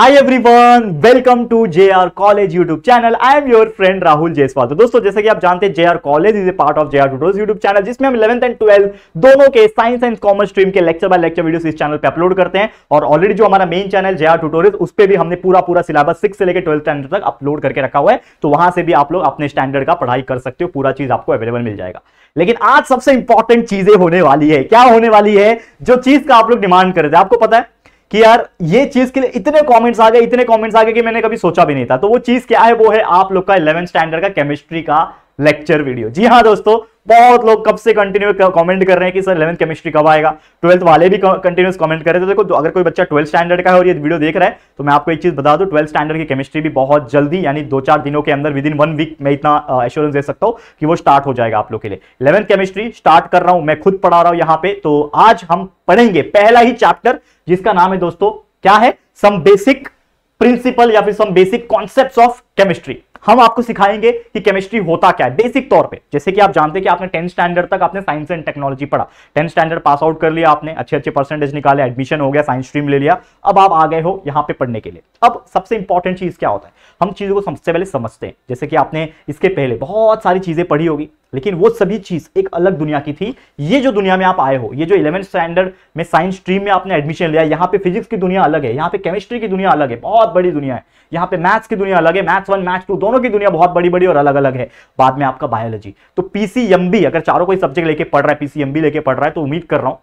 hi everyone welcome to J R college YouTube channel I am your friend Rahul Jaiswal तो दोस्तों जैसे कि आप जानते हैं J R college is a part of J R tutors YouTube channel जिसमें हम इलेवंथ एंड ट्वेल्थ दोनों के साइंस एंड कॉमर्स स्ट्रीम के लेक्चर बाय लेक्चर वीडियोस इस चैनल पे अपलोड करते हैं और ऑलरेडी जो हमारा main channel J R tutorial उस पर भी हमने पूरा पूरा सिलेबस सिक्स से लेकर ट्वेल्थ स्टैंडर्ड तक अपलोड करके रखा हुआ है तो वहां से भी आप लोग अपने स्टैंडर्ड का पढ़ाई कर सकते हो पूरा चीज आपको अवेलेबल मिल जाएगा लेकिन आज सबसे इंपॉर्टेंट चीजें होने वाली है क्या होने वाली है जो चीज का आप लोग डिमांड कर रहे थे आपको पता है कि यार ये चीज के लिए इतने कमेंट्स आ गए इतने कमेंट्स आ गए कि मैंने कभी सोचा भी नहीं था तो वो चीज क्या है वो है आप लोग का इलेवन स्टैंडर्ड का केमिस्ट्री का लेक्चर वीडियो जी हाँ दोस्तों बहुत लोग कब से कंटिन्यू कमेंट कर रहे हैं कि सर इलेवंथ केमिस्ट्री कब आएगा ट्वेल्थ वाले भी कंटिन्यूस कमेंट कर रहे थे देखो तो अगर कोई बच्चा ट्वेल्थ स्टैंडर्ड का है और ये वीडियो देख रहा है तो मैं आपको एक चीज बता दूं ट्वेल्थ स्टैंडर्ड की केमिस्ट्री भी बहुत जल्दी यानी दो चार दिनों के अंदर विद इन वन वीक मैं इतना एश्योरेंस दे सकता हूं कि वो स्टार्ट हो जाएगा आप लोग के लिए इलेवंथ केमिस्ट्री स्टार्ट कर रहा हूं मैं खुद पढ़ा रहा हूँ यहाँ पे तो आज हम पढ़ेंगे पहला ही चैप्टर जिसका नाम है दोस्तों क्या है सम बेसिक प्रिंसिपल या फिर some basic concept of chemistry हम आपको सिखाएंगे कि केमिस्ट्री होता क्या है बेसिक तौर पे जैसे कि आप जानते हैं कि आपने टेंथ स्टैंडर्ड तक आपने साइंस एंड टेक्नोलॉजी पढ़ा टेंथ स्टैंडर्ड पास आउट कर लिया आपने अच्छे अच्छे परसेंटेज निकाले एडमिशन हो गया साइंस स्ट्रीम ले लिया अब आप आ गए हो यहाँ पे पढ़ने के लिए अब सबसे इंपॉर्टेंट चीज क्या होता है हम चीजों को सबसे पहले समझते हैं जैसे कि आपने इसके पहले बहुत सारी चीजें पढ़ी होगी लेकिन वो सभी चीज एक अलग दुनिया की थी ये जो दुनिया में आप आए हो ये जो इलेवेंथ स्टैंडर्ड में साइंस स्ट्रीम में आपने एडमिशन लिया यहाँ पे फिजिक्स की दुनिया अलग है यहाँ पे केमिस्ट्री की दुनिया अलग है बहुत बड़ी दुनिया है यहाँ पे मैथ्स की दुनिया अलग है मैथ्स वन मैथ्स टू दोनों की दुनिया बहुत बड़ी बड़ी और अलग अलग है बाद में आपका बायोलॉजी तो पीसीएमबी अगर चारों कोई सब्जेक्ट लेके पढ़ रहा है पीसीएमबी लेके पढ़ रहा है तो उम्मीद कर रहा हूँ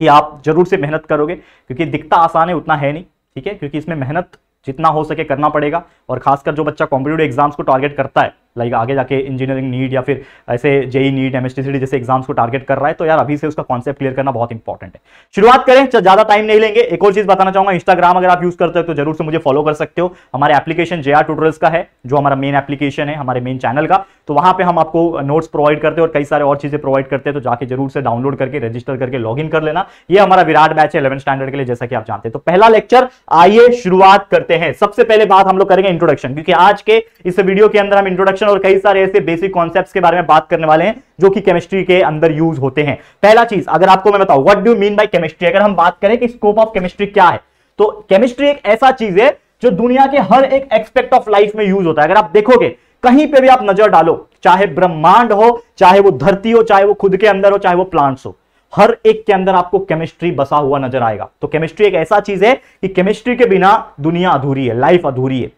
कि आप जरूर से मेहनत करोगे क्योंकि दिखता आसान है उतना है नहीं ठीक है क्योंकि इसमें मेहनत जितना हो सके करना पड़ेगा और खासकर जो बच्चा कॉम्पिटेटिव एग्जाम्स को टारगेट करता है लाइक आगे जाके इंजीनियरिंग नीड या फिर ऐसे जेई नीड एम जैसे एग्जाम्स को टारगेट कर रहा है तो यार अभी से उसका कॉन्सेप्ट क्लियर करना बहुत इंपॉर्टेंट है शुरुआत करें ज्यादा टाइम नहीं लेंगे एक और चीज बताना चाहूंगा इंस्टाग्राम अगर आप यूज करते हो तो जरूर से मुझे फॉलो कर सकते हो हमारे एप्लीकेशन जे आर का है जो हमारा मेन एप्लीकेशन है हमारे मेन चैनल का तो वहां पर हम आपको नोट्स प्रोवाइड करते हैं और कई सारे और चीजें प्रोवाइड करते हैं तो जाके जरूर से डाउनलोड करके रजिस्टर करके लॉग कर लेना यह हमारा विराट बैच है इलेवन स्टैंडर्ड के लिए जैसा कि आप जानते हैं तो पहला लेक्चर आइए शुरुआत करते हैं सबसे पहले बात हम लोग करेंगे इंट्रोडक्शन क्योंकि आज के इस वीडियो के अंदर हम इंट्रोडक्शन इंट्रोडक्शन और कई सारे ऐसे बेसिक कॉन्सेप्ट्स के बारे में बात करने वाले हैं जो कि केमिस्ट्री के अंदर यूज होते हैं पहला चीज अगर आपको मैं बताऊं what do mean by chemistry अगर हम बात करें कि स्कोप ऑफ केमिस्ट्री क्या है तो केमिस्ट्री एक ऐसा चीज है जो दुनिया के हर एक एक्सपेक्ट ऑफ लाइफ में यूज होता है अगर आप देखोगे कहीं पर भी आप नजर डालो चाहे ब्रह्मांड हो चाहे वो धरती हो चाहे वो खुद के अंदर हो चाहे वो प्लांट्स हो हर एक के अंदर आपको केमिस्ट्री बसा हुआ नजर आएगा तो केमिस्ट्री एक ऐसा चीज है कि केमिस्ट्री के बिना दुनिया अधूरी है लाइफ अधूरी है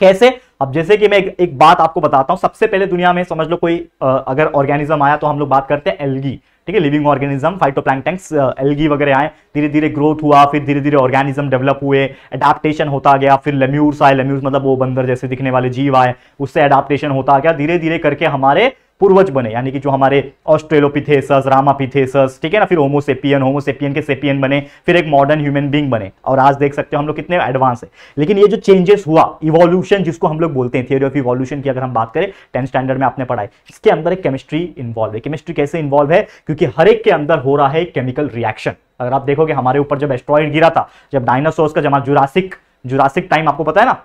कैसे अब जैसे कि मैं एक, एक बात आपको बताता हूं सबसे पहले दुनिया में समझ लो कोई अगर ऑर्गेनिज्म आया तो हम लोग बात करते हैं एलगी ठीक है लिविंग ऑर्गेनिज्म फाइटोप्लैंक्टन्स एलगी वगैरह आए धीरे धीरे ग्रोथ हुआ फिर धीरे धीरे ऑर्गेनिज्म डेवलप हुए एडाप्टेशन होता गया फिर लेम्यूर्स आए लेम्यूर्स मतलब वो बंदर जैसे दिखने वाले जीव आए उससे एडाप्टेशन होता गया धीरे धीरे करके हमारे पूर्वज बने यानी कि जो हमारे ऑस्ट्रेलोपिथेसस रामापिथेसस ठीक है ना फिर होमोसेपियन होमोसेपियन के सेपियन बने फिर एक मॉडर्न ह्यूमन बींग बने और आज देख सकते हो हम लोग कितने एडवांस है लेकिन ये जो चेंजेस हुआ इवोल्यूशन जिसको हम लोग बोलते हैं थियोरी ऑफ इवोल्यूशन की अगर हम बात करें टेंथ स्टैंडर्ड में आपने पढ़ाई इसके अंदर एक केमिस्ट्री इन्वॉल्व है केमिस्ट्री कैसे इन्वॉल्व है क्योंकि हर एक के अंदर हो रहा है केमिकल रिएक्शन अगर आप देखोगे हमारे ऊपर जब एस्ट्रॉइड गिरा था जब डायनासोर्स का जमा जुरासिक जुरासिक टाइम आपको पता है ना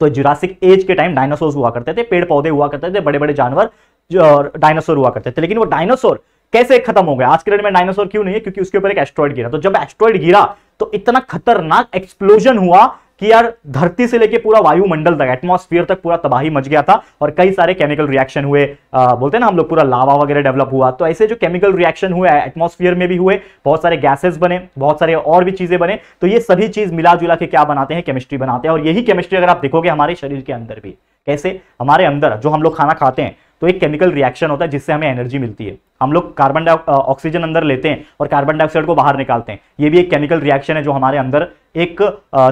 तो जुरासिक एज के टाइम डायनासोर्स हुआ करते थे पेड़ पौधे हुआ करते थे बड़े बड़े जानवर डायनासोर हुआ करते थे लेकिन वो डायनासोर कैसे खत्म हो गया आज के डेट में डायनासोर क्यों नहीं है क्योंकि उसके ऊपर एक एस्ट्रॉइड गिरा तो जब एस्ट्रॉइड गिरा तो इतना खतरनाक एक्सप्लोजन हुआ कि यार धरती से लेके पूरा वायुमंडल तक एटमॉस्फेयर तक पूरा तबाही मच गया था और कई सारे केमिकल रिएक्शन हुए आ, बोलते हैं ना हम लोग पूरा लावा वगैरह डेवलप हुआ तो ऐसे जो केमिकल रिएक्शन हुए एटमॉस्फेयर में भी हुए बहुत सारे गैसेस बने बहुत सारे और भी चीजें बने तो ये सभी चीज मिला जुला के क्या बनाते हैं केमिस्ट्री बनाते हैं और यही केमिस्ट्री अगर आप देखोगे हमारे शरीर के अंदर भी कैसे हमारे अंदर जो हम लोग खाना खाते हैं तो एक केमिकल रिएक्शन होता है जिससे हमें एनर्जी मिलती है हम लोग कार्बन ऑक्सीजन अंदर लेते हैं और कार्बन डाइऑक्साइड को बाहर निकालते हैं ये भी एक केमिकल रिएक्शन है जो हमारे अंदर एक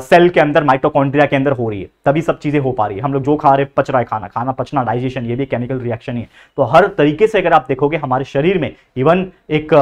सेल के अंदर माइटोकॉन्ड्रिया के अंदर हो रही है तभी सब चीज़ें हो पा रही है हम लोग जो खा रहे पच रहा है खाना खाना पचना डाइजेशन ये भी केमिकल रिएक्शन ही है तो हर तरीके से अगर आप देखोगे हमारे शरीर में इवन एक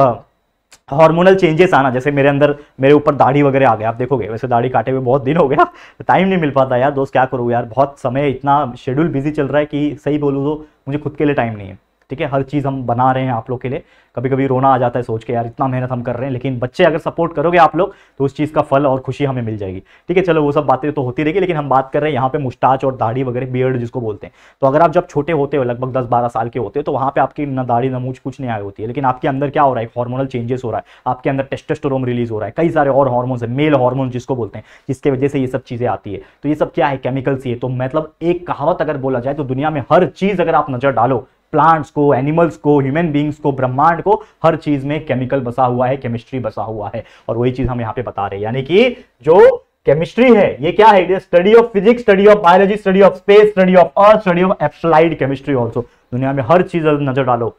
हार्मोनल चेंजेस आना जैसे मेरे अंदर मेरे ऊपर दाढ़ी वगैरह आ गया आप देखोगे वैसे दाढ़ी काटे हुए बहुत दिन हो गया टाइम नहीं मिल पाता यार दोस्त क्या करूँ यार बहुत समय इतना शेड्यूल बिजी चल रहा है कि सही बोलूँ तो मुझे खुद के लिए टाइम नहीं है ठीक है हर चीज़ हम बना रहे हैं आप लोग के लिए कभी कभी रोना आ जाता है सोच के यार इतना मेहनत हम कर रहे हैं लेकिन बच्चे अगर सपोर्ट करोगे आप लोग तो उस चीज़ का फल और खुशी हमें मिल जाएगी ठीक है चलो वो सब बातें तो होती रहेगी लेकिन हम बात कर रहे हैं यहाँ पे मुस्टाच और दाढ़ी वगैरह बियर्ड जिसको बोलते हैं तो अगर आप जब छोटे होते हो लगभग दस बारह साल के होते हो तो वहाँ पर आपकी ना दाढ़ी ना कुछ नहीं आई होती है लेकिन आपके अंदर क्या हो रहा है हॉर्मोनल चेंजेस हो रहा है आपके अंदर टेस्टेस्टोरोम रिलीज हो रहा है कई सारे और हॉर्मोन्स है मेल हॉर्मोन जिसको बोलते हैं जिसके वजह से ये सब चीज़ें आती है तो ये सब क्या है केमिकल्स ये तो मतलब एक कहावत अगर बोला जाए तो दुनिया में हर चीज़ अगर आप नजर डालो प्लांट्स को एनिमल्स को ह्यूमन बींग्स को ब्रह्मांड को हर चीज में केमिकल बसा हुआ है केमिस्ट्री बसा हुआ है और वही चीज हम यहाँ पे बता रहे हैं यानी कि जो केमिस्ट्री है ये क्या है study of physics study of biology study of space study of earth study of applied chemistry also दुनिया में हर चीज नजर डालो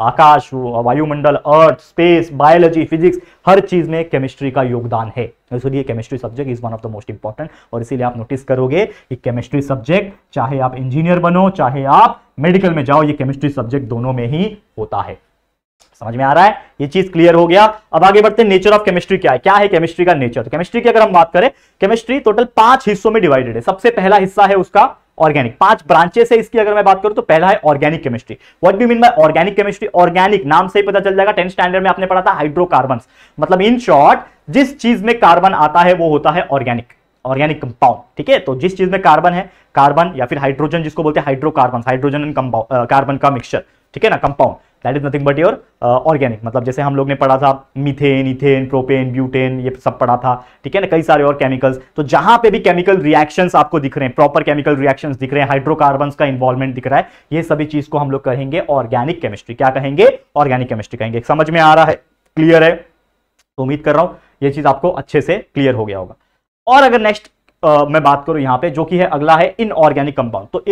आकाश वायुमंडल अर्थ स्पेस बायोलॉजी फिजिक्स हर चीज में केमिस्ट्री का योगदान है इसलिए chemistry subject is one of the most important और इसीलिए आप नोटिस करोगे कि केमिस्ट्री सब्जेक्ट चाहे आप इंजीनियर बनो चाहे आप मेडिकल में जाओ ये केमिस्ट्री सब्जेक्ट दोनों में ही होता है समझ में आ रहा है ये चीज क्लियर हो गया अब आगे बढ़ते हैं नेचर ऑफ केमिस्ट्री क्या है क्या है केमिस्ट्री का नेचर तो केमिस्ट्री की अगर हम बात करें केमिस्ट्री टोटल पांच हिस्सों में डिवाइडेड है सबसे पहला हिस्सा है उसका ऑर्गेनिक पांच ब्रांचेस है इसकी अगर मैं बात करूं तो पहला है organic chemistry what be mean by organic chemistry organic नाम से ही पता चल जाएगा टेंथ स्टैंडर्ड में आपने पढ़ा था हाइड्रोकार्बन मतलब इन शॉर्ट जिस चीज में कार्बन आता है वो होता है ऑर्गेनिक ऑर्गेनिक कंपाउंड ठीक है तो जिस चीज में कार्बन है कार्बन या फिर हाइड्रोजन जिसको बोलते हैं हाइड्रोकार्बन हाइड्रोजन एंड कार्बन का मिक्सचर ठीक है ना compound that is nothing but your organic मतलब जैसे हम लोग ने पढ़ा था मीथेन इथेन प्रोपेन ब्यूटेन ये सब पढ़ा था ठीक है ना कई सारे और केमिकल्स तो जहां पे भी केमिकल रिएक्शंस आपको दिख रहे हैं प्रॉपर केमिकल रिएक्शंस दिख रहे हैं हाइड्रोकार्बन का इन्वॉल्वमेंट दिख रहा है ये सभी चीज को हम लोग कहेंगे ऑर्गेनिक केमिस्ट्री क्या कहेंगे ऑर्गेनिक केमिस्ट्री कहेंगे समझ में आ रहा है क्लियर है तो उम्मीद कर रहा हूं यह चीज आपको अच्छे से क्लियर हो गया होगा और अगर नेक्स्ट आ, मैं बात करूं यहां पे जो कि है अगला है इनऑर्गेनिक कंपाउंड तो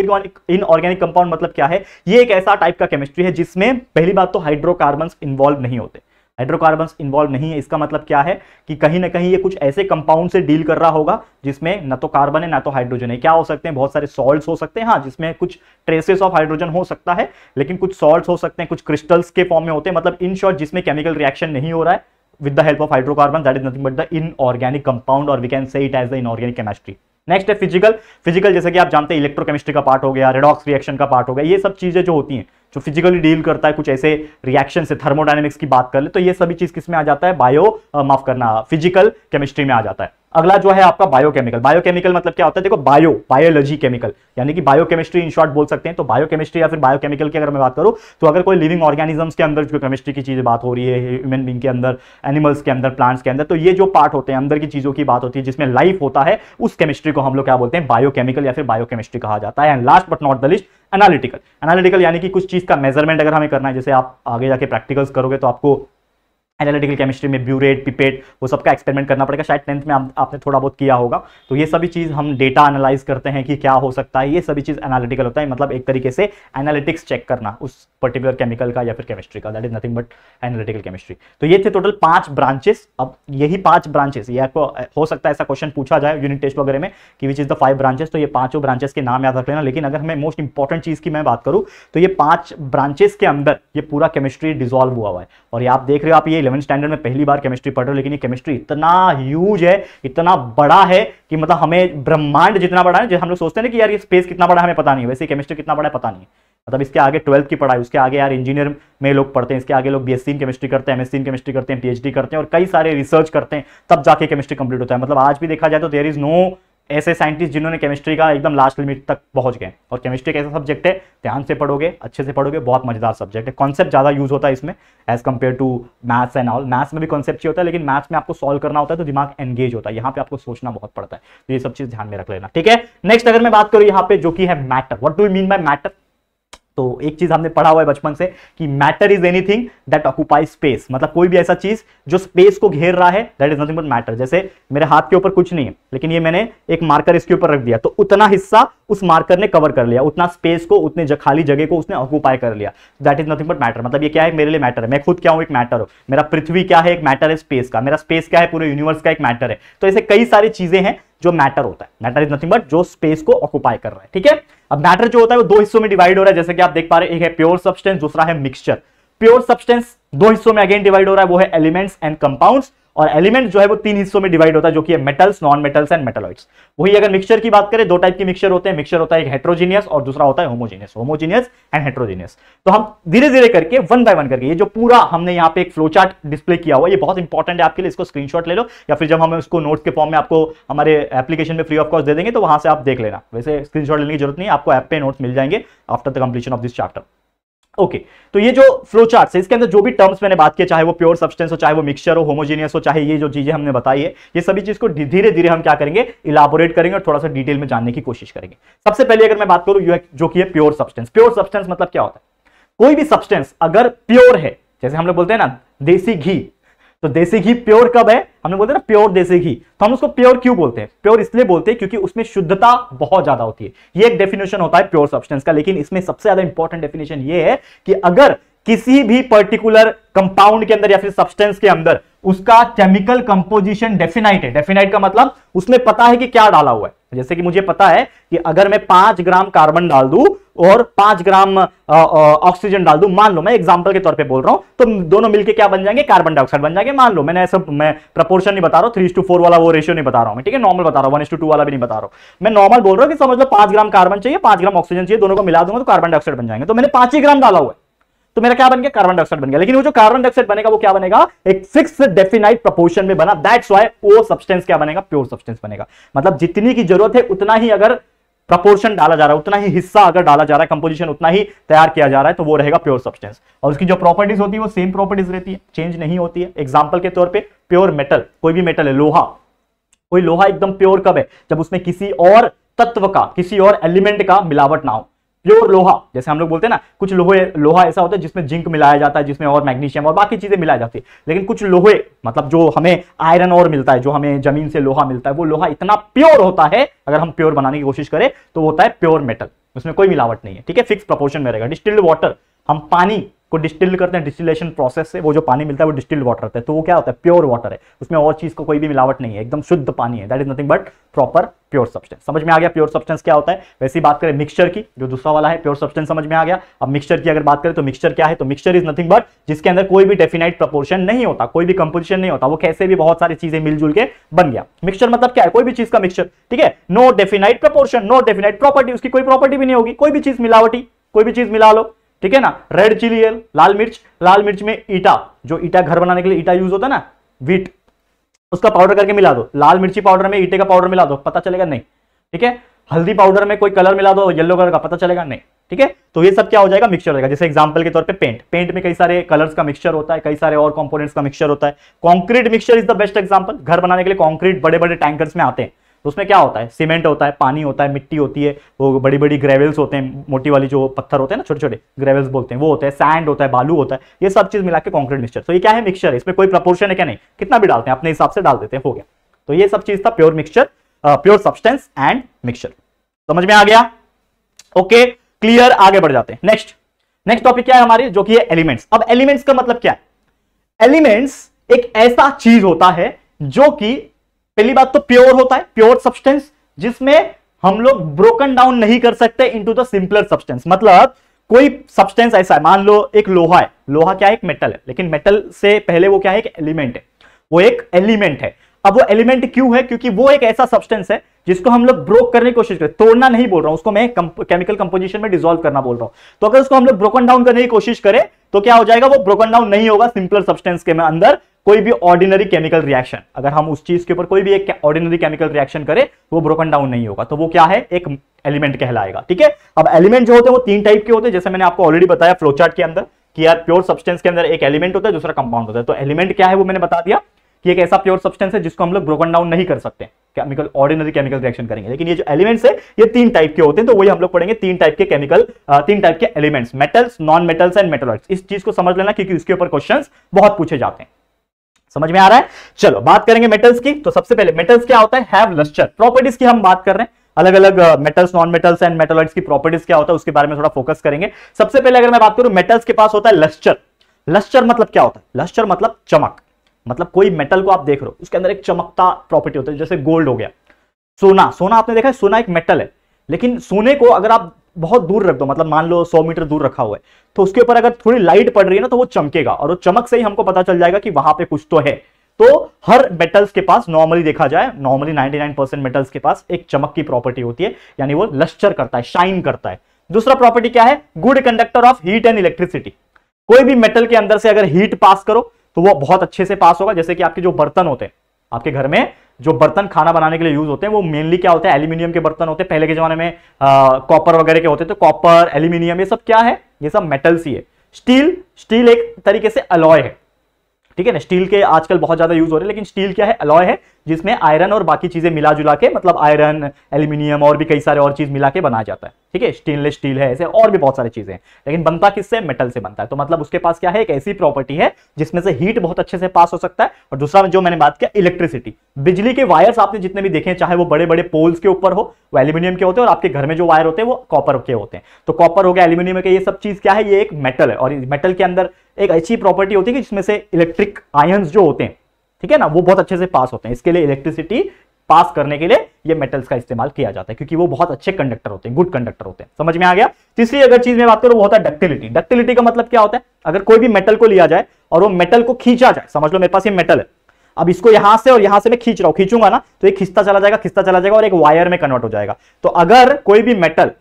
इनऑर्गेनिक कंपाउंड मतलब क्या है ये एक ऐसा टाइप का केमिस्ट्री है जिसमें पहली बात तो हाइड्रोकार्बन इन्वॉल्व नहीं होते हाइड्रोकार्बन इन्वॉल्व नहीं है इसका मतलब क्या है कि कहीं ना कहीं ये कुछ ऐसे कंपाउंड से डील कर रहा होगा जिसमें ना तो कार्बन है ना तो हाइड्रोजन है क्या हो सकते हैं बहुत सारे सॉल्ट्स हो सकते हैं हाँ जिसमें कुछ ट्रेसेस ऑफ हाइड्रोजन हो सकता है लेकिन कुछ सॉल्ट्स हो सकते हैं कुछ क्रिस्टल्स के फॉर्म में होते हैं मतलब इन शॉर्ट जिसमें केमिकल रिएक्शन नहीं हो रहा है with the help of hydrocarbon that is nothing but the inorganic compound or we can say it as the inorganic chemistry next है फिजिकल फिजिकल जैसे कि आप जानते हैं इलेक्ट्रोकेमिस्ट्री का पार्ट हो गया रेडॉक्स रिएक्शन का पार्ट हो गया ये सब चीजें जो होती हैं जो फिजिकली डील करता है कुछ ऐसे रिएक्शन से थर्मोडाइनमिक्स की बात कर ले तो ये सभी चीज किस में आ जाता है बायो माफ करना फिजिकल केमिस्ट्री में आ जाता है अगला जो है आपका बायोकेमिकल बायोकेमिकल मतलब क्या होता है देखो बायो बायोलॉजी केमिकल यानी कि बायोकेमिस्ट्री इन शॉर्ट बोल सकते हैं तो बायोकेमिस्ट्री या फिर बायोकेमिकल की अगर मैं बात करूं तो अगर कोई लिविंग ऑर्गेनिजम्स के अंदर जो केमिस्ट्री की चीज बात हो रही है ह्यूमन बींग के अंदर एनिमल्स के अंदर प्लांट्स के अंदर तो ये जो पार्ट होते हैं अंदर की चीज़ों की बात होती है जिसमें लाइफ होता है उस केमिस्ट्री को हम लोग क्या बोलते हैं बायोकेमिकल या फिर बायोकेमिस्ट्री कहा जाता है and last but not the least analytical analytical यानी कि कुछ चीज़ का मेजरमेंट अगर हमें करना है जैसे आप आगे जाके प्रैक्टिकल्स करोगे तो आपको एनालिटिकल केमिस्ट्री में ब्यूरेट पिपेट वो सबका एक्सपेरिमेंट करना पड़ेगा शायद टेंथ में आप, आपने थोड़ा बहुत किया होगा तो ये सभी चीज़ हम डेटा एनालाइज करते हैं कि क्या हो सकता है ये सभी चीज़ एनालिटिकल होता है मतलब एक तरीके से एनालिटिक्स चेक करना उस पर्टिकुलर केमिकल का या फिर केमिस्ट्री का that is nothing but analytical chemistry तो ये थे टोटल पांच ब्रांचेस अब यही पांच ब्रांचेस ये आपको हो सकता है ऐसा क्वेश्चन पूछा जाए यूनिट टेस्ट वगैरह में कि which is the five branches तो ये पांचों ब्रांचेस के नाम याद रख लेना लेकिन अगर हमें मोस्ट इंपॉर्टेंट चीज़ की मैं बात करूँ तो ये पांच ब्रांचेस के अंदर ये पूरा केमिस्ट्री डिजॉल्व हुआ हुआ है और ये आप देख रहे हो आप ये इलेवन स्टैंडर्ड में पहली बार केमिस्ट्री पढ़ रहे हो लेकिन ये केमिस्ट्री इतना ह्यूज है इतना बड़ा है कि मतलब हमें ब्रह्मांड जितना बड़ा है जो हम लोग सोचते हैं ना कि यार ये स्पेस कितना बड़ा है हमें पता नहीं वैसे केमिस्ट्री कितना बड़ा है पता नहीं मतलब इसके आगे ट्वेल्थ की पढ़ाई उसके आगे यार इंजीनियर में लोग पढ़ते हैं इसके आगे लोग बीएससी इन केमिस्ट्री करते हैं एमएससी इन केमिस्ट्री करते हैं पीएचडी करते हैं और कई सारे रिसर्च करते हैं तब जाके केमिस्ट्री कंप्लीट होता है मतलब आज भी देखा जाए तो देर इज नो ऐसे साइंटिस्ट जिन्होंने केमिस्ट्री का एकदम लास्ट लिमिट तक पहुंच गए और केमिस्ट्री का ऐसा सब्जेक्ट है ध्यान से पढ़ोगे अच्छे से पढ़ोगे बहुत मजेदार सब्जेक्ट है कॉन्सेप्ट ज़्यादा यूज होता है इसमें as compare to maths and all maths में भी कॉन्सेप्ट होता है लेकिन मैथ्स में आपको सॉल्व करना होता है तो दिमाग एंगेज होता है यहाँ पे आपको सोचना बहुत पड़ता है तो ये सब चीज़ ध्यान में रख लेना ठीक है नेक्स्ट अगर मैं बात करूँ यहाँ पे जो कि है matter what do mean by matter तो एक चीज हमने पढ़ा हुआ है बचपन से कि matter is anything that occupy space मतलब कोई भी ऐसा चीज जो स्पेस को घेर रहा है that is nothing but matter जैसे मेरे हाथ के ऊपर कुछ नहीं है लेकिन ये मैंने एक मार्कर इसके ऊपर रख दिया तो उतना हिस्सा उस मार्कर ने कवर कर लिया उतना स्पेस को उतने खाली जगह को उसने ऑक्यूपाई कर लिया that is nothing but matter मतलब ये क्या है मेरे लिए मैटर है मैं खुद क्या हूं एक मैटर हूं मेरा पृथ्वी क्या है एक मैटर है स्पेस का मेरा स्पेस क्या है पूरे यूनिवर्स का एक मैटर है तो ऐसे कई सारी चीजें हैं जो मैटर होता है मैटर इज नथिंग बट जो स्पेस को ऑक्यूपाई कर रहा है ठीक है अब मैटर जो होता है वो दो हिस्सों में डिवाइड हो रहा है जैसे कि आप देख पा रहे हैं एक है प्योर सब्सटेंस दूसरा है मिक्सचर प्योर सब्सटेंस दो हिस्सों में अगेन डिवाइड हो रहा है वो है एलिमेंट्स एंड कंपाउंड्स और एलिमेंट जो है वो तीन हिस्सों में डिवाइड होता है जो कि है metals non metals and metalloids वही अगर मिक्सचर की बात करें दो टाइप के मिक्सचर होते हैं मिक्सचर होता है एक हेट्रोजीनियस और दूसरा होता है होमोजीनियस होमोजीनियस एंड हेट्रोजीनियस तो हम धीरे धीरे करके वन बाय वन करके ये जो पूरा हमने यहाँ पे एक चार्ट डिस्प्ले किया हुआ ये बहुत इंपॉर्टेंट है आपके लिए इसको स्क्रीनशॉट ले लो या फिर जब हम उसको नोट के फॉर्म में आपको हमारे एप्लीकेशन में फ्री ऑफ कॉस्ट दे देंगे तो वहां से आप देख लेना वैसे स्क्रीनशॉट लेने की जरूरत नहीं आपको ऐप पे नोट्स मिल जाएंगे after the completion of this chapter okay okay, तो ये जो फ्लो चार्ट है इसके अंदर जो भी टर्म्स मैंने बात किया चाहे वो प्योर सब्सटेंस हो चाहे वो मिक्सचर हो होमोजेनियस हो चाहे ये जो चीजें हमने बताई है ये सभी चीज को धीरे धीरे हम क्या करेंगे इलाबोरेट करेंगे और थोड़ा सा डिटेल में जानने की कोशिश करेंगे सबसे पहले अगर मैं बात करूं जो कि है प्योर सब्सटेंस प्योर सब्सटेंस मतलब क्या होता है कोई भी सब्सटेंस अगर प्योर है जैसे हम लोग बोलते हैं ना देसी घी तो देसी घी प्योर कब है हमने बोलते हैं ना प्योर देसी घी तो हम उसको प्योर क्यों बोलते हैं प्योर इसलिए बोलते हैं क्योंकि उसमें शुद्धता बहुत ज्यादा होती है ये एक डेफिनेशन होता है प्योर सब्सटेंस का लेकिन इसमें सबसे ज्यादा इंपॉर्टेंट डेफिनेशन ये है कि अगर किसी भी पर्टिकुलर कंपाउंड के अंदर या फिर सब्सटेंस के अंदर उसका केमिकल कंपोजिशन डेफिनाइट है डेफिनाइट का मतलब उसमें पता है कि क्या डाला हुआ है जैसे कि मुझे पता है कि अगर मैं पांच ग्राम कार्बन डाल दू और पांच ग्राम ऑक्सीजन डाल दू मान लो मैं एग्जाम्पल के तौर पे बोल रहा हूं तो दोनों मिलके क्या बन जाएंगे कार्बन डाइऑक्साइड बन जाएंगे मान लो मैंने ऐसा मैं प्रपोर्शन नहीं बता रहा हूं थ्री टू फोर वाला वो रेशियो नहीं बता रहा हूं मैं ठीक है नॉर्मल बता रहा हूं वन टू टू वाला भी नहीं बता रहा हूं मैं नॉर्मल बोल रहा हूं कि समझ लो पांच ग्राम कार्बन चाहिए पांच ग्राम ऑक्सीजन चाहिए दोनों को मिला दूंगा तो कार्बन डाइऑक्साइड बन जाएंगे तो मैंने पांच ही ग्राम डाला हुआ है तो मेरा क्या बन गया कार्बन डाइऑक्साइड बन गया लेकिन वो जो कार्बन डाइऑक्साइड बनेगा वो क्या बनेगा एक फिक्स डेफिनाइट प्रपोर्शन में बना दैट्स वाई वो सब्सटेंस क्या बनेगा प्योर सब्सटेंस बनेगा मतलब जितनी की जरूरत है उतना ही अगर प्रपोर्शन डाला जा रहा है उतना ही हिस्सा अगर डाला जा रहा है कंपोजिशन उतना ही तैयार किया जा रहा है तो वो रहेगा प्योर सब्सटेंस और उसकी जो प्रॉपर्टीज होती है वो सेम प्रॉपर्टीज रहती है चेंज नहीं होती है एग्जाम्पल के तौर पर प्योर मेटल कोई भी मेटल है लोहा कोई लोहा एकदम प्योर कब है जब उसमें किसी और तत्व का किसी और एलिमेंट का मिलावट ना हो प्योर लोहा जैसे हम लोग बोलते हैं ना कुछ लोहे लोहा ऐसा होता है जिसमें जिंक मिलाया जाता है जिसमें और मैग्नीशियम और बाकी चीजें मिलाई जाती है लेकिन कुछ लोहे मतलब जो हमें आयरन और मिलता है जो हमें जमीन से लोहा मिलता है वो लोहा इतना प्योर होता है अगर हम प्योर बनाने की कोशिश करें तो होता है प्योर मेटल उसमें कोई मिलावट नहीं है ठीक है फिक्स प्रपोर्शन में रहेगा डिस्टिल्ड वाटर हम पानी को डिस्टिल करते हैं डिस्टिलेशन प्रोसेस से वो जो पानी मिलता है वो डिस्टिल्ड वाटर होता है तो वो क्या होता है प्योर वाटर है उसमें और चीज़ को कोई भी मिलावट नहीं है एकदम शुद्ध पानी है that is nothing but proper pure substance समझ में आ गया प्योर सब्सटेंस क्या होता है वैसी बात करें मिक्सचर की जो दूसरा वाला है प्योर सब्सटेंस समझ में आ गया अब मिक्सचर की अगर बात करें तो मिक्सचर क्या है तो मिक्सचर इज नथिंग बट जिसके अंदर कोई भी डेफिनाइट प्रपोर्शन नहीं होता कोई भी कंपोजिशन नहीं होता वो कैसे भी बहुत सारी चीजें मिलजुल के बन गया मिक्सचर मतलब क्या है कोई भी चीज का मिक्सचर ठीक है no definite proportion no definite property उसकी कोई प्रॉपर्टी भी नहीं होगी कोई भी चीज मिलावटी कोई भी चीज मिला लो ठीक है ना रेड चिली ऑयल लाल मिर्च लाल मिर्च में ईटा जो ईटा घर बनाने के लिए ईटा यूज होता है ना वीट उसका पाउडर करके मिला दो लाल मिर्ची पाउडर में ईटे का पाउडर मिला दो पता चलेगा नहीं ठीक है हल्दी पाउडर में कोई कलर मिला दो येलो कलर का पता चलेगा नहीं ठीक है तो ये सब क्या हो जाएगा मिक्सचर होगा जैसे एग्जांपल के तौर पे पेंट पेंट में कई सारे कलर्स का मिक्सचर होता है कई सारे और कंपोनेंट्स का मिक्सचर होता है concrete mixture is the best example घर बनाने के लिए कंक्रीट बड़े बड़े टैंकर्स में आते हैं तो उसमें क्या होता है सीमेंट होता है पानी होता है मिट्टी होती है वो बड़ी बड़ी ग्रेवल्स होते हैं मोटी वाली जो पत्थर होते हैं ना छोटे छोटे ग्रेवल्स बोलते हैं वो होते हैं सैंड होता है बालू होता है ये सब चीज मिला के कॉन्क्रीट मिक्सर तो ये क्या है मिक्सर इसमें कोई प्रपोर्शन है क्या नहीं कितना भी डालते हैं अपने हिसाब से डाल देते हैं हो गया तो ये सब चीज था pure mixture pure substance and mixture समझ में आ गया ओके क्लियर आगे बढ़ जाते हैं नेक्स्ट नेक्स्ट टॉपिक क्या है हमारी जो कि है एलिमेंट्स अब एलिमेंट्स का मतलब क्या है एलिमेंट्स एक ऐसा चीज होता है जो कि पहली बात तो प्योर होता है प्योर सब्सटेंस जिसमें हम लोग ब्रोकन डाउन नहीं कर सकते इनटू द सिंपलर सब्सटेंस मतलब कोई सब्सटेंस ऐसा है मान लो एक लोहा है लोहा क्या है एक मेटल है लेकिन मेटल से पहले वो क्या है एक एलिमेंट है वो एक एलिमेंट है अब वो एलिमेंट क्यों है क्योंकि वो एक ऐसा सब्सटेंस है जिसको हम लोग ब्रोक करने की कोशिश करें तोड़ना नहीं बोल रहा हूं उसको मैं केमिकल कंपोजिशन में डिजोल्व करना बोल रहा हूं तो अगर उसको हम लोग ब्रोकन डाउन करने की कोशिश करें तो क्या हो जाएगा वो ब्रोकन डाउन नहीं होगा सिंपलर सब्सटेंस के अंदर कोई भी ऑर्डिनरी केमिकल रिएक्शन अगर हम उस चीज के ऊपर कोई भी एक ऑर्डिनरी केमिकल रिएक्शन करें तो वो ब्रोकन डाउन नहीं होगा तो वो क्या है एक एलिमेंट कहलाएगा ठीक है अब एलिमेंट जो होते हैं वो तीन टाइप के होते हैं जैसे मैंने आपको ऑलरेडी बताया फ्लोचार्ट के अंदर कि यार प्योर सब्सटेंस के अंदर एक एलिमेंट होता है दूसरा कंपाउंड होता है तो एलिमेंट क्या है वो मैंने बता दिया कि एक ऐसा प्योर सब्सटेंस है जिसको हम लोग ब्रोकन डाउन नहीं कर सकते केमिकल ऑर्डिनरी केमिकल रिएक्शन करेंगे लेकिन ये जो एलिमेंट्स है ये तीन टाइप के होते हैं तो वही हम लोग पढ़ेंगे तीन टाइप के केमिकल तीन टाइप के elements metals non metals and metalloids इस चीज को समझ लेना क्योंकि उसके ऊपर क्वेश्चन बहुत पूछे जाते हैं समझ में आ रहा है चलो बात करेंगे मेटल्स की तो सबसे पहले मेटल्स क्या होता है हैव लस्टर प्रॉपर्टीज की हम बात कर रहे हैं अलग अलग metals non metals and metalloids की प्रॉपर्टीज क्या होता है उसके बारे में थोड़ा फोकस करेंगे सबसे पहले अगर मैं बात करूं मेटल्स के पास होता है लस्टर लस्टर मतलब क्या होता है लस्टर मतलब चमक मतलब कोई मेटल को आप देख रहे हो उसके अंदर एक चमकता प्रॉपर्टी होता है जैसे गोल्ड हो गया सोना सोना आपने देखा है सोना एक मेटल है लेकिन सोने को अगर आप बहुत दूर रख दो मतलब मान लो 100 मीटर दूर रखा हुआ है तो उसके ऊपर अगर थोड़ी लाइट पड़ रही है ना तो वो चमकेगा और वो चमक से ही हमको पता चल जाएगा कि वहां पे कुछ तो है तो हर मेटल्स के पास नॉर्मली देखा जाए नॉर्मली 99% मेटल्स के पास एक चमक की प्रॉपर्टी होती है यानी वो लश्चर करता है शाइन करता है दूसरा प्रॉपर्टी क्या है good conductor of heat and electricity कोई भी मेटल के अंदर से अगर हीट पास करो तो वो बहुत अच्छे से पास होगा जैसे कि आपके जो बर्तन होते हैं आपके घर में जो बर्तन खाना बनाने के लिए यूज होते हैं वो मेनली क्या होता है एल्यूमिनियम के बर्तन होते हैं पहले के जमाने में कॉपर वगैरह के होते हैं तो कॉपर एल्यूमिनियम ये सब क्या है ये सब मेटल्स ही है स्टील स्टील एक तरीके से अलॉय है ठीक है ना स्टील के आजकल बहुत ज्यादा यूज हो रहे हैं लेकिन स्टील क्या है अलॉय है जिसमें आयरन और बाकी चीज़ें मिला जुला के मतलब आयरन एल्यूमिनियम और भी कई सारे और चीज़ मिला के बनाया जाता है ठीक है स्टेनलेस स्टील है ऐसे और भी बहुत सारी चीज़ें हैं लेकिन बनता किससे मेटल से बनता है तो मतलब उसके पास क्या है एक ऐसी प्रॉपर्टी है जिसमें से हीट बहुत अच्छे से पास हो सकता है और दूसरा जो मैंने बात किया इलेक्ट्रिसिटी बिजली के वायर्स आपने जितने भी देखे चाहे वो बड़े बड़े पोल्स के ऊपर हो वो एल्यूमिनियम के होते हैं और आपके घर में जो वायर होते हैं वो कॉपर के होते हैं तो कॉपर हो गया एल्यूमिनियम के ये सब चीज़ क्या है ये एक मेटल है और मेटल के अंदर एक अच्छी प्रॉपर्टी होती है कि जिसमें से इलेक्ट्रिक आयन्स जो होते हैं ठीक है ना वो बहुत अच्छे से पास होते हैं इसके लिए इलेक्ट्रिसिटी पास करने के लिए ये मेटल्स का इस्तेमाल किया जाता है क्योंकि वो बहुत अच्छे कंडक्टर होते हैं गुड कंडक्टर होते हैं समझ में आ गया तीसरी अगर चीज में बात करूं वो होता है डक्टिलिटी डक्टिलिटी का मतलब क्या होता है अगर कोई भी मेटल को लिया जाए और वो मेटल को खींचा जाए समझ लो मेरे पास ये मेटल है अब इसको यहां से और यहां से मैं खींच रहा हूं खींचूंगा ना तो ये खिस्ता चला जाएगा खिस्ता चला जाएगा और एक वायर में कन्वर्ट हो जाएगा तो अगर कोई भी मेटल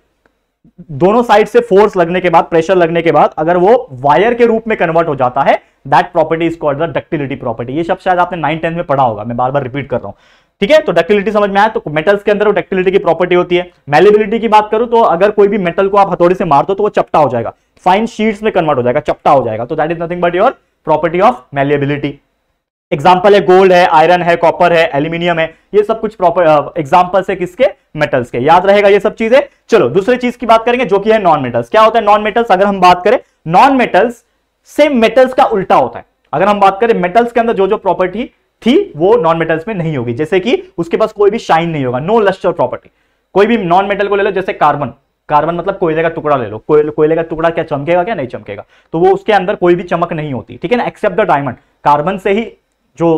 दोनों साइड से फोर्स लगने के बाद प्रेशर लगने के बाद अगर वो वायर के रूप में कन्वर्ट हो जाता है that property is called the ductility property ये शब्द शायद आपने नाइन टेंथ में पढ़ा होगा मैं बार बार रिपीट कर रहा हूँ ठीक है तो डक्टिलिटी समझ में आया तो मेटल्स के अंदर वो डक्टिलिटी की प्रॉपर्टी होती है मेलेबिलिटी की बात करूं तो अगर कोई भी मेटल को आप हथौड़ी से मार दो तो वो चपटा हो जाएगा फाइन शीट्स में कन्वर्ट हो जाएगा चपटा हो जाएगा तो that is nothing but your property of malleability example है गोल्ड है आयरन है कॉपर है एल्यूमिनियम है ये सब कुछ प्रॉपर एग्जाम्पल्स uh, है किसके मेटल्स के याद रहेगा ये सब चीजें चलो दूसरी चीज की बात करेंगे जो कि है नॉन मेटल्स क्या होता है नॉन मेटल्स अगर हम बात करें नॉन मेटल्स सेम मेटल्स का उल्टा होता है अगर हम बात करें मेटल्स के अंदर जो जो प्रॉपर्टी थी वो नॉन मेटल्स में नहीं होगी जैसे कि उसके पास कोई भी शाइन नहीं होगा नो लस्टर प्रॉपर्टी कोई भी नॉन मेटल को ले लो जैसे कार्बन कार्बन मतलब कोयले का टुकड़ा ले लो कोयले कोयले का टुकड़ा क्या चमकेगा क्या नहीं चमकेगा तो वो उसके अंदर कोई भी चमक नहीं होती ठीक है ना एक्सेप्ट द डायमंड कार्बन से ही जो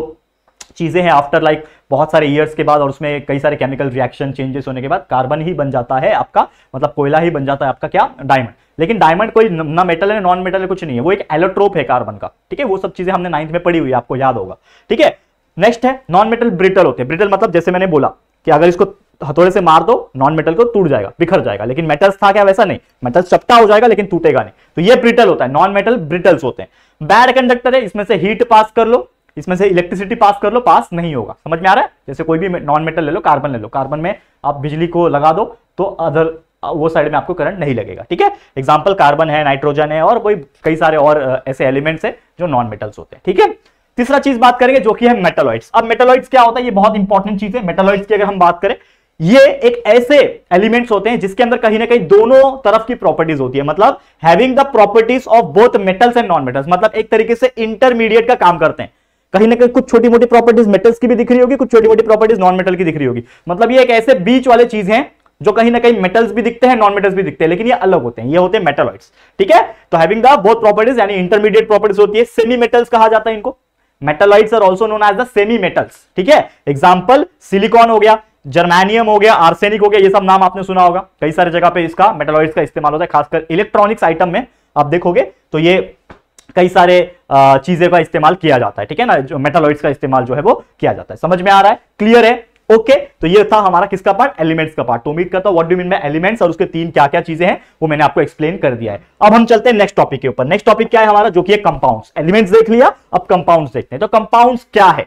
चीज़ें हैं आफ्टर लाइक बहुत सारे ईयर्स के बाद और उसमें कई सारे केमिकल रिएक्शन चेंजेस होने के बाद कार्बन ही बन जाता है आपका मतलब कोयला ही बन जाता है आपका क्या डायमंड लेकिन डायमंड कोई ना मेटल है नॉन मेटल है कुछ नहीं है वो एक एलोट्रोप है कार्बन का ठीक है वो सब चीजें हमने नाइन्थ में पढ़ी हुई है आपको याद होगा ठीक है नेक्स्ट है नॉन मेटल ब्रिटल होते हैं ब्रिटल मतलब जैसे मैंने बोला कि अगर इसको हथौड़े से मार दो नॉन मेटल को टूट जाएगा बिखर जाएगा लेकिन मेटल्स था क्या वैसा नहीं मेटल चपटा हो जाएगा लेकिन टूटेगा नहीं तो ये ब्रिटल होता है नॉन मेटल ब्रिटल्स होते हैं बैड कंडक्टर है इसमें से हीट पास कर लो इसमें से इलेक्ट्रिसिटी पास कर लो पास नहीं होगा समझ में आ रहा है जैसे कोई भी नॉन मेटल ले लो कार्बन ले लो कार्बन में आप बिजली को लगा दो तो अदर वो साइड में आपको करंट नहीं लगेगा ठीक है एग्जाम्पल कार्बन है नाइट्रोजन है और कोई कई सारे और ऐसे एलिमेंट्स है जो नॉन मेटल्स होते हैं ठीक है तीसरा चीज बात करेंगे जो कि है मेटालॉइड्स अब मेटालॉइड्स क्या होता है ये बहुत इंपॉर्टेंट चीज है मेटालॉइड्स की अगर हम बात करें ये एक ऐसे एलिमेंट्स होते हैं जिसके अंदर कहीं ना कहीं दोनों तरफ की प्रॉपर्टीज होती है मतलब having the properties of both metals and non metals मतलब एक तरीके से इंटरमीडिएट का काम करते हैं कहीं ना कहीं कुछ छोटी मोटी प्रॉपर्टीज मेटल्स की भी दिख रही होगी कुछ छोटी मोटी प्रॉपर्टीज नॉन मेटल की दिख रही होगी मतलब ये एक ऐसे बीच वाले चीज है जो कहीं ना कहीं मेटल्स भी दिखते हैं नॉन मेटल्स भी दिखते हैं लेकिन ये अलग होते हैं ये होते हैं मेटालॉइड्स ठीक है तो हैविंग द बोथ प्रॉपर्टीज यानी इंटरमीडिएट प्रॉपर्टीज होती है सेमी मेटल्स कहा जाता है इनको metalloids are also known as the semi metals ठीक है एग्जाम्पल सिलिकॉन हो गया जर्मेनियम हो गया आर्सेनिक हो गया ये सब नाम आपने सुना होगा कई सारे जगह पे इसका मेटालॉइड्स का इस्तेमाल होता है खासकर इलेक्ट्रॉनिक्स आइटम में आप देखोगे तो ये कई सारे चीजें का इस्तेमाल किया जाता है ठीक है ना जो मेटालॉइड्स का इस्तेमाल जो है वो किया जाता है समझ में आ रहा है क्लियर है ओके तो ये था हमारा किसका पार्ट एलिमेंट्स का पार्ट तो उम्मीद करता हूं what do mean by elements और उसके तीन क्या क्या चीजें हैं वो मैंने आपको एक्सप्लेन कर दिया है अब हम चलते हैं नेक्स्ट टॉपिक के ऊपर नेक्स्ट टॉपिक क्या है हमारा जो कि है कंपाउंड्स एलिमेंट्स देख लिया अब कंपाउंड्स देखते हैं तो कंपाउंड्स क्या है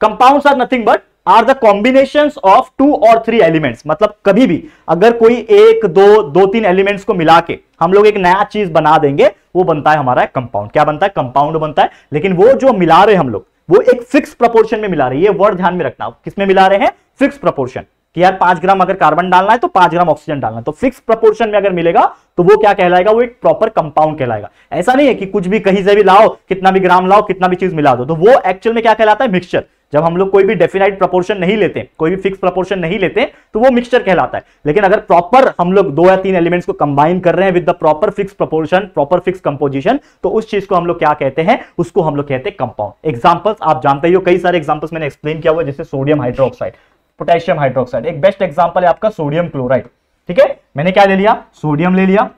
compounds are nothing but are the combination of two और थ्री एलिमेंट्स मतलब कभी भी अगर कोई एक दो दो तीन एलिमेंट्स को मिला के हम लोग एक नया चीज बना देंगे वो बनता है हमारा कंपाउंड क्या बनता है कंपाउंड बनता है लेकिन वो जो मिला रहे हम लोग वो एक फिक्स प्रपोर्शन में मिला रही है वर्ड ध्यान में रखना किसमें मिला रहे हैं फिक्स प्रपोर्शन कि यार पांच ग्राम अगर कार्बन डालना है तो पांच ग्राम ऑक्सीजन डालना है तो फिक्स प्रपोर्शन में अगर मिलेगा तो वो क्या कहलाएगा वो एक प्रॉपर कंपाउंड कहलाएगा ऐसा नहीं है कि कुछ भी कहीं से भी लाओ कितना भी ग्राम लाओ कितना भी चीज मिला दो तो वो एक्चुअल में क्या कहलाता है मिक्सचर जब हम लोग कोई भी डेफिनाइट प्रपोर्शन नहीं लेते कोई भी फिक्स प्रपोर्शन नहीं लेते तो वो मिक्सचर कहलाता है लेकिन अगर प्रॉपर हम लोग दो या तीन एलिमेंट्स को कंबाइन कर रहे हैं with the proper fix proportion proper fix composition तो उस चीज को हम लोग क्या कहते हैं उसको हम लोग कहते हैं कंपाउंड एग्जाम्पल्स आप जानते ही हो कई सारे एग्जाम्पल्स मैंने एक्सप्लेन किया हुआ जैसे सोडियम हाइड्रोक्साइड पोटेशियम हाइड्रोक्साइड एक बेस्ट एग्जाम्पल है आपका सोडियम क्लोराइड ठीक है मैंने क्या ले लिया सोडियम ले लिया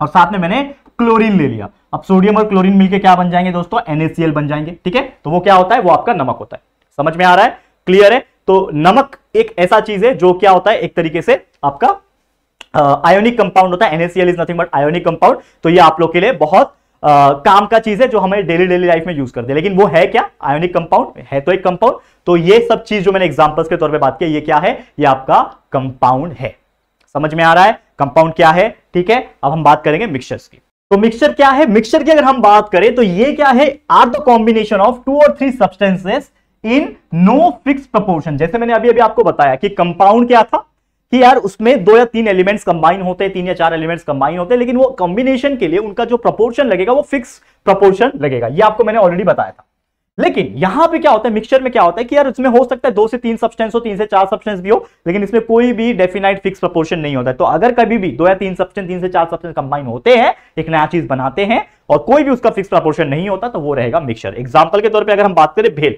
और साथ में मैंने क्लोरीन ले लिया अब सोडियम और क्लोरीन मिलकर क्या बन जाएंगे दोस्तों एनएसीएल बन जाएंगे ठीक है तो वो क्या होता है वो आपका नमक होता है समझ में आ रहा है क्लियर है तो नमक एक ऐसा चीज है जो क्या होता है एक तरीके से आपका आयोनिक कंपाउंड होता है NaCl is nothing but ionic compound तो ये आप लोग के लिए बहुत आ, काम का चीज है जो हमारे डेली डेली लाइफ में यूज करते हैं लेकिन वो है क्या आयोनिक कंपाउंड है तो एक कंपाउंड तो ये सब चीज जो मैंने एग्जाम्पल्स के तौर पर बात की ये क्या है ये आपका कंपाउंड है समझ में आ रहा है कंपाउंड क्या है ठीक है अब हम बात करेंगे मिक्सचर्स की तो मिक्सचर क्या है मिक्सचर की अगर हम बात करें तो ये क्या है are the combination of two और three substances in no fix proportion जैसे मैंने अभी अभी आपको बताया कि कंपाउंड क्या था कि यार उसमें दो या तीन एलिमेंट्स कंबाइन होते हैं तीन या चार एलिमेंट्स कंबाइन होते हैं लेकिन वो कॉम्बिनेशन के लिए उनका जो प्रपोर्शन लगेगा वो फिक्स प्रपोर्शन लगेगा ये आपको मैंने ऑलरेडी बताया था लेकिन यहां पे क्या होता है मिक्सचर में क्या होता है कि यार उसमें हो सकता है दो से तीन सब्सटेंस हो तीन से चार सब्सटेंस भी हो लेकिन इसमें कोई भी डेफिनाइट फिक्स प्रपोर्शन नहीं होता है तो अगर कभी भी दो या तीन सब्सटेंस तीन से चार सब्सटेंस कंबाइन होते हैं एक नया चीज बनाते हैं और कोई भी उसका फिक्स प्रपोर्शन नहीं होता तो वो रहेगा मिक्सर एग्जाम्पल के तौर पर अगर हम बात करें भेल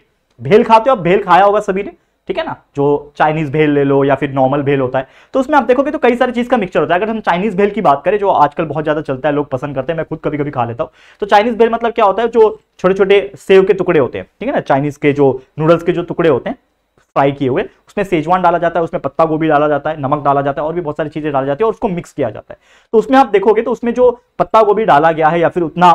भेल खाते हो आप भेल खाया होगा सभी ने ठीक है ना जो चाइनीज भेल ले लो या फिर नॉर्मल भेल होता है तो उसमें आप देखोगे तो कई सारी चीज़ का मिक्सचर होता है अगर हम चाइनीज भेल की बात करें जो आजकल बहुत ज़्यादा चलता है लोग पसंद करते हैं मैं खुद कभी कभी खा लेता हूँ तो चाइनीज भेल मतलब क्या होता है जो छोटे छोटे सेव के टुकड़े होते हैं ठीक है ना चाइनीज के जो नूडल्स के जो टुकड़े होते हैं फ्राई किए हुए उसमें सेजवान डाला जाता है उसमें पत्ता गोभी डाला जाता है नमक डाला जाता है और भी बहुत सारी चीज़ें डाली जाती है और उसको मिक्स किया जाता है तो उसमें आप देखोगे तो उसमें जो पत्ता गोभी डाला गया है या फिर उतना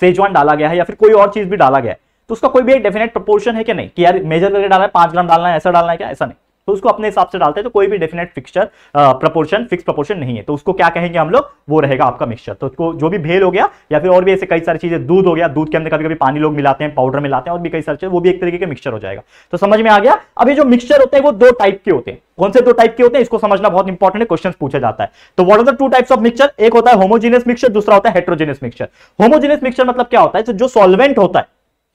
सेजवान डाला गया है या फिर कोई और चीज़ भी डाला गया है तो उसका कोई भी एक डेफिनेट प्रपोर्शन है कि नहीं कि यार मेजर करके डालना है पांच ग्राम डालना है ऐसा डालना है क्या ऐसा नहीं तो उसको अपने हिसाब से डालते हैं तो कोई भी definite fixture proportion fix proportion नहीं है तो उसको क्या कहेंगे हम लोग वो रहेगा आपका मिक्सचर तो उसको जो भी भेल हो गया या फिर और भी ऐसे कई सारी चीजें दूध हो गया दूध के अंदर कभी कभी पानी लोग मिलाते हैं पाउडर मिलाते हैं और भी कई सारी चीजें वो भी एक तरीके के मिक्सचर हो जाएगा तो समझ में आ गया अब ये जो मिक्सचर होते हैं वो दो टाइप के होते हैं कौन से दो टाइप के होते हैं इसको समझना बहुत इंपॉर्टेंट है क्वेश्चन पूछा जाता है तो what are the two types of mixture एक होता है होमोजीनियस मिक्सचर दूसरा होता है हेट्रोजीनियस मिक्सचर होमोजीनियस मिक्सचर मतलब क्या होता है तो जो सॉल्वेंट होता है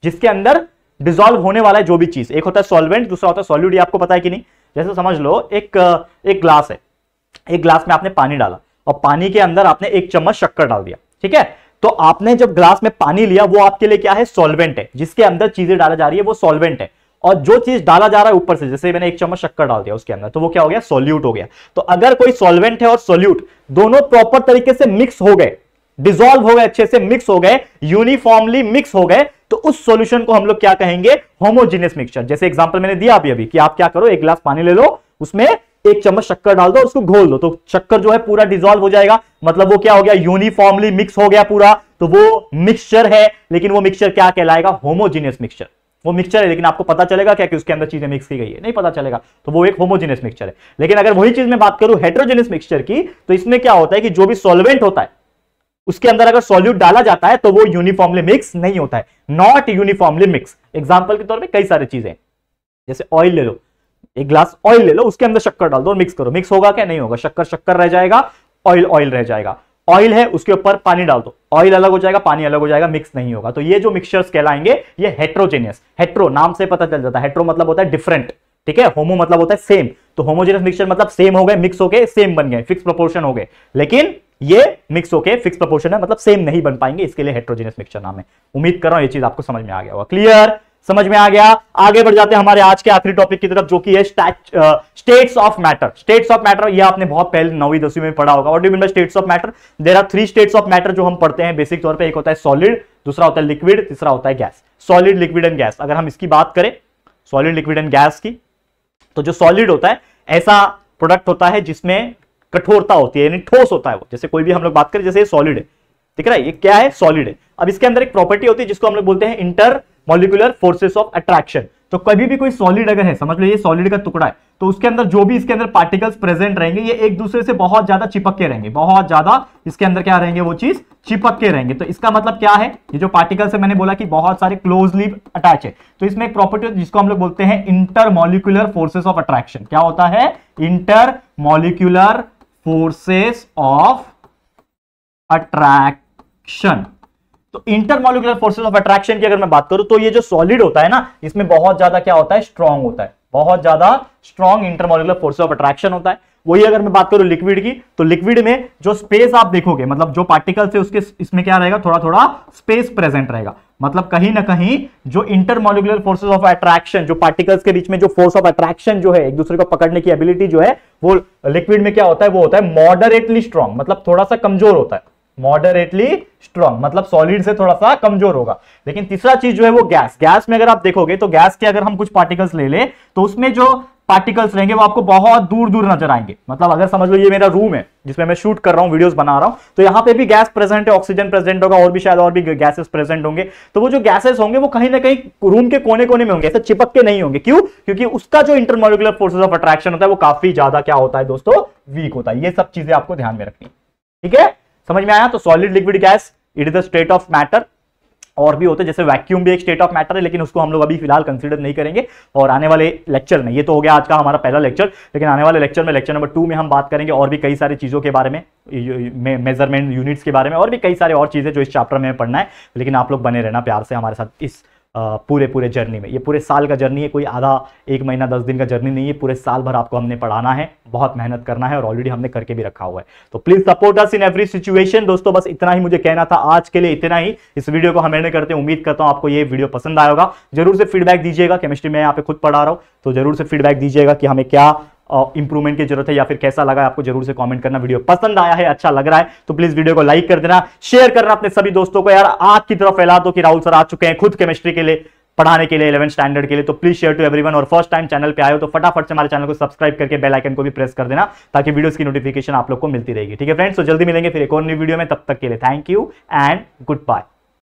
जिसके अंदर डिजोल्व होने वाला है जो भी चीज एक होता है सॉल्वेंट दूसरा होता है सॉल्यूट आपको पता है कि नहीं जैसे समझ लो एक एक ग्लास है एक ग्लास में आपने पानी डाला और पानी के अंदर आपने एक चम्मच शक्कर डाल दिया ठीक है तो आपने जब ग्लास में पानी लिया वो आपके लिए क्या है सॉल्वेंट है जिसके अंदर चीजें डाला जा रही है वो सॉल्वेंट है और जो चीज डाला जा रहा है ऊपर से जैसे मैंने एक चम्मच शक्कर डाल दिया उसके अंदर तो वो क्या हो गया सॉल्यूट हो गया तो अगर कोई सॉल्वेंट है और सॉल्यूट दोनों प्रॉपर तरीके से मिक्स हो गए डिजोल्व हो गए अच्छे से मिक्स हो गए यूनिफॉर्मली मिक्स हो गए तो उस सॉल्यूशन को हम लोग क्या कहेंगे होमोजीनियस मिक्सचर जैसे एग्जांपल मैंने दिया अभी अभी कि आप क्या करो एक गिलास पानी ले लो उसमें एक चम्मच शक्कर डाल दो उसको घोल दो तो शक्कर जो है पूरा डिजोल्व हो जाएगा मतलब वो क्या हो गया यूनिफॉर्मली मिक्स हो गया पूरा तो वो मिक्सचर है लेकिन वो मिक्सचर क्या कहलाएगा होमोजीनियस मिक्सचर वो मिक्सचर है लेकिन आपको पता चलेगा क्या कि उसके अंदर चीजें मिक्स की गई है नहीं पता चलेगा तो वो एक होमोजीनियस मिक्सचर है लेकिन अगर वही चीज में बात करूं हेट्रोजेनियस मिक्सचर की तो इसमें क्या होता है कि जो भी सॉल्वेंट होता है उसके अंदर अगर सॉल्यूट डाला जाता है तो वो यूनिफॉर्मली मिक्स नहीं होता है नॉट यूनिफॉर्मली मिक्स एग्जाम्पल के तौर पर कई सारी चीजें जैसे ऑयल ले लो एक ग्लास ऑयल ले लो उसके अंदर शक्कर डाल दो और मिक्स करो मिक्स होगा क्या नहीं होगा शक्कर शक्कर रह जाएगा ऑयल ऑयल रह जाएगा ऑयल है उसके ऊपर पानी डाल दो ऑयल अलग हो जाएगा पानी अलग हो जाएगा मिक्स नहीं होगा तो ये जो मिक्सचर्स कहलाएंगे ये हेट्रोजेनियस हेट्रो नाम से पता चल जाता है हेट्रो मतलब होता है डिफरेंट ठीक है होमो मतलब होता है सेम तो होमोजेनियस मिक्सचर मतलब सेम हो गए मिक्स हो गए सेम बन गए फिक्स प्रोपोर्शन हो गए लेकिन ये मिक्स होके फिक्स प्रपोर्शन है मतलब सेम नहीं बन पाएंगे इसके लिए हेट्रोजेनियस मिक्सचर नाम है उम्मीद कर रहा हूं ये चीज आपको समझ में आ गया होगा क्लियर समझ में आ गया आगे बढ़ जाते हैं हमारे आज के आखिरी टॉपिक की तरफ जो कि है states of matter states of matter ये आपने बहुत पहले नौवीं दसवीं में पढ़ा होगा और do mean by states of matter there are three states of matter जो हम पढ़ते हैं बेसिक तौर पे एक होता है सॉलिड दूसरा होता है लिक्विड तीसरा होता है gas solid liquid and gas अगर हम इसकी बात करें सॉलिड लिक्विड एंड गैस की तो जो सॉलिड होता है ऐसा प्रोडक्ट होता है जिसमें कठोरता होती है यानी ठोस होता है वो जैसे कोई भी हम लोग बात करें जैसे सॉलिड है ठीक है ये क्या है सॉलिड है अब इसके अंदर एक प्रॉपर्टी होती है जिसको हम लोग बोलते हैं intermolecular forces of attraction तो कभी भी कोई सॉलिड अगर है समझ लो ये सॉलिड का टुकड़ा है तो उसके अंदर जो भी इसके अंदर पार्टिकल्स प्रेजेंट रहेंगे ये एक दूसरे से बहुत ज्यादा चिपक के रहेंगे बहुत ज्यादा इसके अंदर क्या रहेंगे वो चीज चिपक के रहेंगे तो इसका मतलब क्या है ये जो पार्टिकल्स है मैंने बोला कि बहुत सारे क्लोजली अटैच है तो इसमें एक प्रॉपर्टी जिसको हम लोग बोलते हैं intermolecular forces of attraction क्या होता है intermolecular forces of attraction तो इंटरमोलिकुलर फोर्सेस ऑफ अट्रैक्शन की अगर मैं बात करूं तो ये जो सॉलिड होता है ना इसमें बहुत ज्यादा क्या होता है स्ट्रॉन्ग होता है बहुत ज्यादा strong intermolecular forces of attraction होता है वही अगर मैं बात करूं लिक्विड की तो लिक्विड में जो स्पेस आप देखोगे मतलब जो पार्टिकल्स है उसके इसमें क्या रहेगा थोड़ा थोड़ा स्पेस प्रेजेंट रहेगा मतलब कहीं ना कहीं जो इंटरमोलिकुलर फोर्सेस ऑफ अट्रैक्शन जो पार्टिकल्स के बीच में जो फोर्स ऑफ अट्रैक्शन जो है एक दूसरे को पकड़ने की एबिलिटी जो है वो लिक्विड में क्या होता है वो होता है मॉडरेटली स्ट्रॉन्ग मतलब थोड़ा सा कमजोर होता है मॉडरेटली स्ट्रॉन्ग मतलब सॉलिड से थोड़ा सा कमजोर होगा लेकिन तीसरा चीज जो है वो गैस गैस में अगर आप देखोगे तो गैस के अगर हम कुछ पार्टिकल्स ले ले तो उसमें जो पार्टिकल्स रहेंगे वो आपको बहुत दूर दूर नजर आएंगे मतलब अगर समझ लो ये मेरा रूम है जिसमें मैं शूट कर रहा हूँ वीडियोस बना रहा हूँ तो यहाँ पे भी गैस प्रेजेंट है ऑक्सीजन प्रेजेंट होगा और भी शायद और भी गैसेस प्रेजेंट होंगे तो वो जो गैसेस होंगे वो कहीं ना कहीं रूम के कोने कोने में होंगे ऐसे चिपक के नहीं होंगे क्यों क्योंकि उसका जो इंटरमोलिकुलर फोर्सेज ऑफ अट्रैक्शन होता है वो काफी ज्यादा क्या होता है दोस्तों वीक होता है ये सब चीजें आपको ध्यान में रखनी ठीक है समझ में आया तो solid liquid gas it is the state of matter और भी होते हैं जैसे वैक्यूम भी एक स्टेट ऑफ मैटर है लेकिन उसको हम लोग अभी फिलहाल कंसिडर नहीं करेंगे और आने वाले लेक्चर में ये तो हो गया आज का हमारा पहला लेक्चर लेकिन आने वाले लेक्चर में लेक्चर नंबर टू में हम बात करेंगे और भी कई सारी चीज़ों के बारे में मेजरमेंट यूनिट्स के बारे में और भी कई सारे और चीज़ें जो इस चैप्टर में पढ़ना है लेकिन आप लोग बने रहना प्यार से हमारे साथ इस पूरे पूरे जर्नी में ये पूरे साल का जर्नी है कोई आधा एक महीना दस दिन का जर्नी नहीं है पूरे साल भर आपको हमने पढ़ाना है बहुत मेहनत करना है और ऑलरेडी हमने करके भी रखा हुआ है तो please support us in every situation दोस्तों बस इतना ही मुझे कहना था आज के लिए इतना ही इस वीडियो को हम एंड करते हैं उम्मीद करता हूं आपको ये वीडियो पसंद आएगा जरूर से फीडबैक दीजिएगा केमिस्ट्री में यहाँ पे खुद पढ़ा रहा हूँ तो जरूर से फीडबैक दीजिएगा कि हमें क्या इंप्रूवमेंट की जरूरत है या फिर कैसा लगा आपको जरूर से कमेंट करना वीडियो पसंद आया है अच्छा लग रहा है तो प्लीज वीडियो को लाइक कर देना शेयर करना अपने सभी दोस्तों को यार आग की तरफ फैला दो तो कि राहुल सर आ चुके हैं खुद केमिस्ट्री के लिए पढ़ाने के लिए इलेवन स्टैंडर्ड के लिए तो प्लीज शेयर टू एवरीवन और फर्स्ट टाइम चैनल पे आयो तो फटाफट से हमारे चैनल को सब्सक्राइब करके बेल आइकन को भी प्रेस कर देना ताकि वीडियोस की नोटिफिकेशन आप लोग को मिलती रहेगी ठीक है फ्रेंड्स तो जल्दी मिलेंगे फिर एक और न्यू वीडियो में तब तक के लिए thank you and good bye